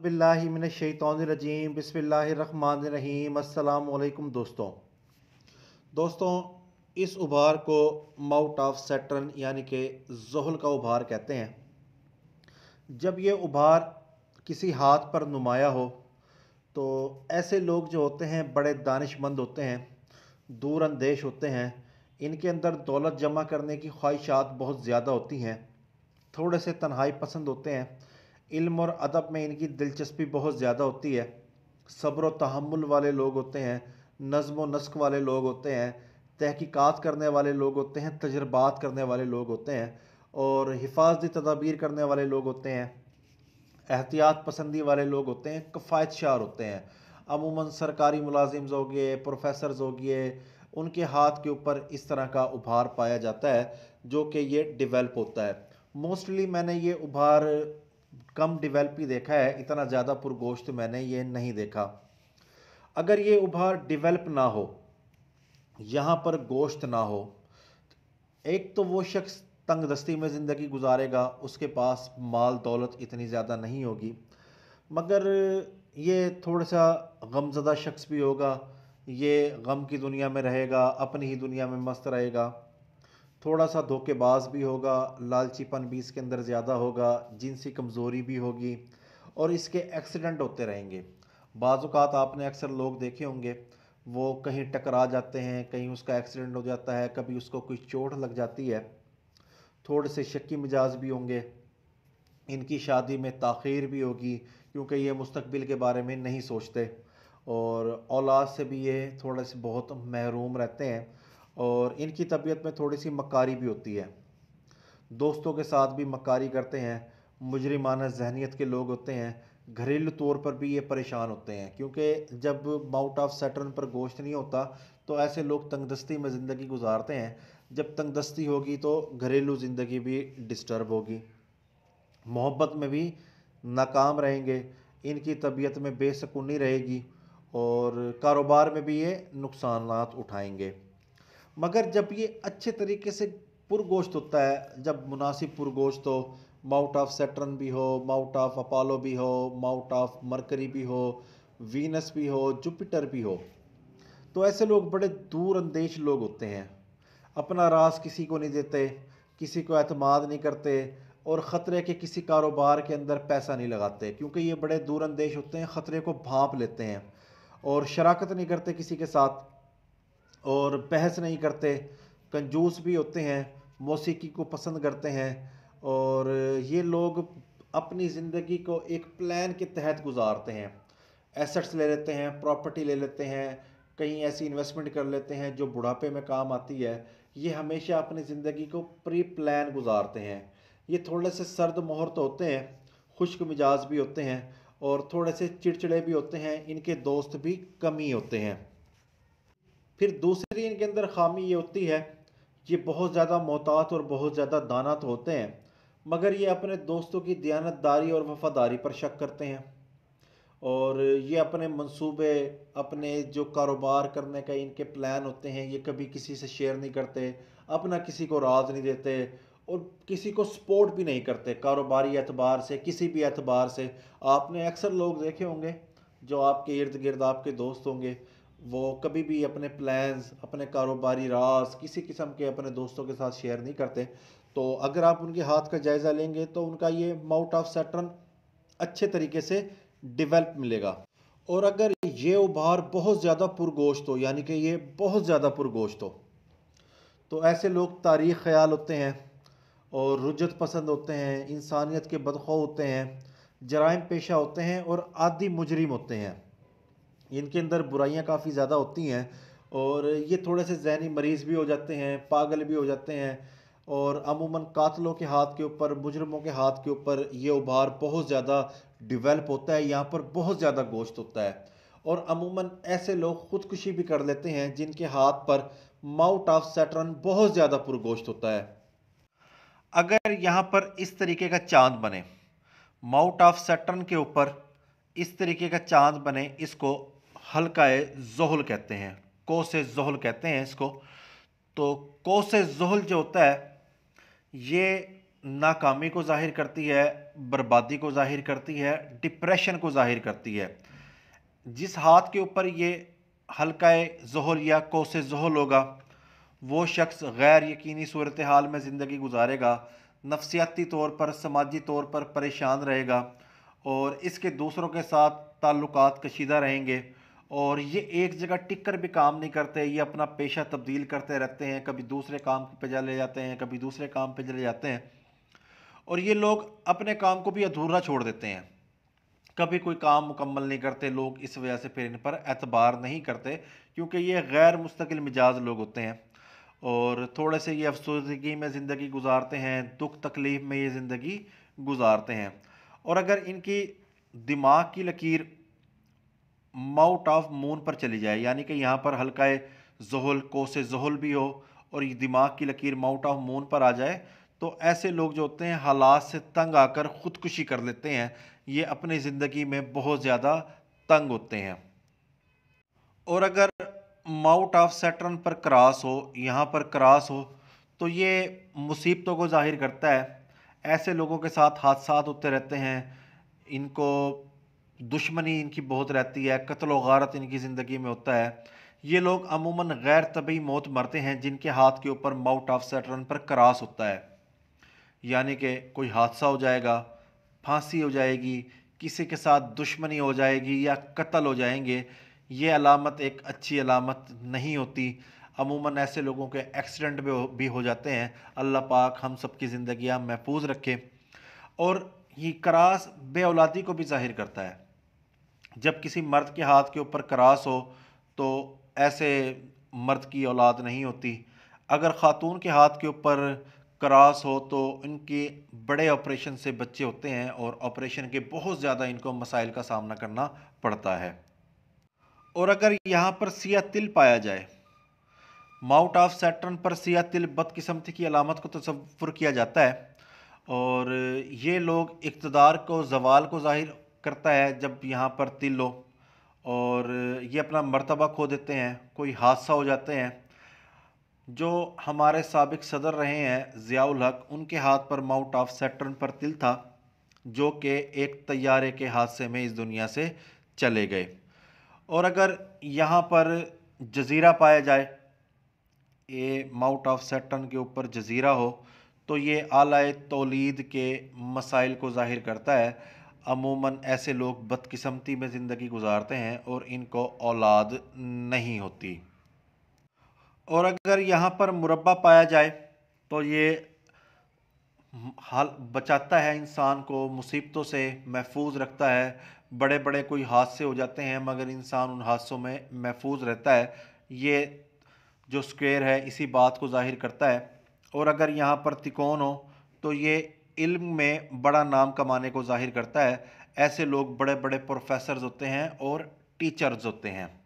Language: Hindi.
बिल्लाशैतरजीम बसमीम अल्लाम दोस्तों दोस्तों इस उभार को माउट ऑफ सेटर्न यानी कि जहल का उभार कहते हैं जब ये उभार किसी हाथ पर नुमाया हो तो ऐसे लोग जो होते हैं बड़े दानिशमंद होते हैं दूर अंदेश होते हैं इनके अंदर दौलत जमा करने की ख्वाहिशात बहुत ज़्यादा होती हैं थोड़े से तन्हाई पसंद होते हैं इल्म और अदब में इनकी दिलचस्पी बहुत ज़्यादा होती है सब्र तहमुल वाले लोग होते हैं नज़म व नस्क वाले लोग होते हैं तहकीकात करने वाले लोग होते हैं तजर्बात करने वाले लोग होते हैं और हिफाजती तदाबीर करने वाले लोग होते हैं एहतियात पसंदी वाले लोग होते हैं कफ़ायत शार होते हैं अमूमन सरकारी मुलाजिम हो गए प्रोफेसर हो गए उनके हाथ के ऊपर इस तरह का उभार पाया जाता है जो कि ये डिवेल्प होता है मोस्टली मैंने ये उभार कम डिवेल्प ही देखा है इतना ज़्यादा पुरगोश्त मैंने ये नहीं देखा अगर ये उभार डिवेल्प ना हो यहाँ पर गोश्त ना हो एक तो वो शख्स तंग दस्ती में ज़िंदगी गुजारेगा उसके पास माल दौलत इतनी ज़्यादा नहीं होगी मगर ये थोड़ा सा गमज़दा शख्स भी होगा ये गम की दुनिया में रहेगा अपनी ही दुनिया में मस्त रहेगा थोड़ा सा धोखेबाज भी होगा लालचीपन भी इसके अंदर ज़्यादा होगा जिनसी कमज़ोरी भी होगी और इसके एक्सीडेंट होते रहेंगे बाज़ात आपने अक्सर लोग देखे होंगे वो कहीं टकरा जाते हैं कहीं उसका एक्सीडेंट हो जाता है कभी उसको कोई चोट लग जाती है थोड़े से शक्की मिजाज भी होंगे इनकी शादी में तख़िर भी होगी क्योंकि ये मुस्तबिल के बारे में नहीं सोचते और औलाद से भी ये थोड़े से बहुत महरूम रहते हैं और इनकी तबीयत में थोड़ी सी मकारी भी होती है दोस्तों के साथ भी मकारी करते हैं मुजरिमाना जहनीत के लोग होते हैं घरेलू तौर पर भी ये परेशान होते हैं क्योंकि जब माउट ऑफ सेटर्न पर गोश्त नहीं होता तो ऐसे लोग तंगदस्ती में ज़िंदगी गुजारते हैं जब तंगदस्ती होगी तो घरेलू ज़िंदगी भी डिस्टर्ब होगी मोहब्बत में भी नाकाम रहेंगे इनकी तबीयत में बेसकूनी रहेगी और कारोबार में भी ये नुकसान उठाएंगे मगर जब ये अच्छे तरीके से पुरगोश्त होता है जब मुनासिब पुरगोश्त हो माउट ऑफ सेटरन भी हो माउट ऑफ अपोलो भी हो माउट ऑफ मरकरी भी हो वीनस भी हो जुपिटर भी हो तो ऐसे लोग बड़े दूर अंदेश लोग होते हैं अपना रास किसी को नहीं देते किसी को अतमाद नहीं करते और ख़तरे के किसी कारोबार के अंदर पैसा नहीं लगाते क्योंकि ये बड़े दूर अंदेश होते हैं ख़तरे को भाँप लेते हैं और शराकत नहीं करते किसी के साथ और बहस नहीं करते कंजूस भी होते हैं मौसीकी को पसंद करते हैं और ये लोग अपनी ज़िंदगी को एक प्लान के तहत गुजारते हैं एसेट्स ले लेते हैं प्रॉपर्टी ले लेते हैं कहीं ऐसी इन्वेस्टमेंट कर लेते हैं जो बुढ़ापे में काम आती है ये हमेशा अपनी ज़िंदगी को प्री प्लान गुजारते हैं ये थोड़े से सर्द मोहर तो होते हैं खुश्क मिजाज भी होते हैं और थोड़े से चिड़चिड़े भी होते हैं इनके दोस्त भी कम ही होते हैं फिर दूसरी इनके अंदर खामी ये होती है ये बहुत ज़्यादा मोहतात और बहुत ज़्यादा दाना तो होते हैं मगर ये अपने दोस्तों की दयानतदारी और वफादारी पर शक करते हैं और ये अपने मंसूबे अपने जो कारोबार करने का इनके प्लान होते हैं ये कभी किसी से शेयर नहीं करते अपना किसी को राज नहीं देते और किसी को सपोर्ट भी नहीं करते कारोबारी एतबार से किसी भी एतबार से आपने अक्सर लोग देखे होंगे जो आपके इर्द गिर्द आपके दोस्त होंगे वो कभी भी अपने प्लान्स अपने कारोबारी रास किसी किस्म के अपने दोस्तों के साथ शेयर नहीं करते तो अगर आप उनके हाथ का जायज़ा लेंगे तो उनका ये माउट ऑफ सेटर्न अच्छे तरीके से डिवेल्प मिलेगा और अगर ये उभार बहुत ज़्यादा पुरगोश्त हो यानी कि ये बहुत ज़्यादा पुरगोश्त हो तो ऐसे लोग तारीख़ ख्याल होते हैं और रुजत पसंद होते हैं इंसानियत के बदखो होते हैं जराइम पेशा होते हैं और आदि मुजरिम होते हैं इनके अंदर बुराइयाँ काफ़ी ज़्यादा होती हैं और ये थोड़े से जहनी मरीज़ भी हो जाते हैं पागल भी हो जाते हैं और अमूमन कातलों के हाथ के ऊपर मुजरमों के हाथ के ऊपर ये उभार बहुत ज़्यादा डिवेलप होता है यहाँ पर बहुत ज़्यादा गोश्त होता है और अमूमन ऐसे लोग ख़ुदकुशी भी कर लेते हैं जिनके हाथ पर माउट ऑफ सेटरन बहुत ज़्यादा पुरगोश्त होता है अगर यहाँ पर इस तरीके का चांद बने माउट ऑफ सेटरन के ऊपर इस तरीके का चांद बने इसको हल्का जहल कहते हैं को से जहल कहते हैं इसको तो को से जहल जो होता है ये नाकामी को जाहिर करती है बर्बादी को जाहिर करती है डिप्रेशन को जाहिर करती है जिस हाथ के ऊपर ये हल्का जहल या कोस जहल होगा वो शख्स गैर यकीनी सूरत हाल में ज़िंदगी गुजारेगा नफसियाती तौर पर समाजी तौर पर परेशान रहेगा और इसके दूसरों के साथ ताल्लुकात कशीदा रहेंगे और ये एक जगह टिक कर भी काम नहीं करते ये अपना पेशा तब्दील करते रहते हैं कभी दूसरे काम पे चले जाते हैं कभी दूसरे काम पे चले जाते हैं और ये लोग अपने काम को भी अधूरा छोड़ देते हैं कभी कोई काम मुकम्मल नहीं करते लोग इस वजह से फिर इन पर एतबार नहीं करते क्योंकि ये गैर मुस्तकिल मिजाज लोग होते हैं और थोड़े से ये अफसोसगी में ज़िंदगी गुजारते हैं दुख तकलीफ़ में ये ज़िंदगी गुजारते हैं और अगर इनकी दिमाग की लकीर माउट ऑफ मून पर चली जाए यानी कि यहाँ पर हल्का जहल कोसे जहल भी हो और ये दिमाग की लकीर माउट ऑफ मून पर आ जाए तो ऐसे लोग जो होते हैं हालात से तंग आकर ख़ुदकुशी कर लेते हैं ये अपनी ज़िंदगी में बहुत ज़्यादा तंग होते हैं और अगर माउट ऑफ सेटर्न पर क्रॉस हो यहाँ पर क्रॉस हो तो ये मुसीबतों को जाहिर करता है ऐसे लोगों के साथ हादसा होते रहते हैं इनको दुश्मनी इनकी बहुत रहती है कत्ल वारत इनकी ज़िंदगी में होता है ये लोग अमूमन गैर तबी मौत मरते हैं जिनके हाथ के ऊपर माउट ऑफ सैटर्न पर क्रास होता है यानी कि कोई हादसा हो जाएगा फांसी हो जाएगी किसी के साथ दुश्मनी हो जाएगी या कत्ल हो जाएंगे ये अलामत एक अच्छी अलामत नहीं होती अमूमन ऐसे लोगों के एक्सीडेंट भी हो जाते हैं अल्लाह पाक हम सब की ज़िंदगियाँ महफूज रखे और ये करास बेऔलादी को भी ज़ाहिर करता है जब किसी मर्द के हाथ के ऊपर क्रास हो तो ऐसे मर्द की औलाद नहीं होती अगर ख़ातून के हाथ के ऊपर क्रास हो तो इनके बड़े ऑपरेशन से बच्चे होते हैं और ऑपरेशन के बहुत ज़्यादा इनको मसाइल का सामना करना पड़ता है और अगर यहाँ पर सिया तिल पाया जाए माउंट ऑफ सैटर्न पर सिया तिल बदकस्मती की अलामत को तस्वुर किया जाता है और ये लोग इकतदार को जवाल को जाहिर करता है जब यहाँ पर तिल हो और ये अपना मर्तबा खो देते हैं कोई हादसा हो जाते हैं जो हमारे सबक सदर रहे हैं ज़ियाउल हक उनके हाथ पर माउंट ऑफ सेटर्न पर तिल था जो कि एक तैयारे के हादसे में इस दुनिया से चले गए और अगर यहाँ पर जजीरा पाया जाए ये माउंट ऑफ सेटर्न के ऊपर जजीरा हो तो ये आलाए तोलीद के मसाइल को ज़ाहिर करता है अमूमन ऐसे लोग बदकिस्मती में ज़िंदगी गुजारते हैं और इनको औलाद नहीं होती और अगर यहाँ पर मुरबा पाया जाए तो ये हाल बचाता है इंसान को मुसीबतों से महफूज रखता है बड़े बड़े कोई हादसे हो जाते हैं मगर इंसान उन हादसों में महफूज रहता है ये जो स्क्वेयर है इसी बात को जाहिर करता है और अगर यहाँ पर तिकोन हो तो ये इल्म में बड़ा नाम कमाने को जाहिर करता है ऐसे लोग बड़े बड़े प्रोफेसर्स होते हैं और टीचर्स होते हैं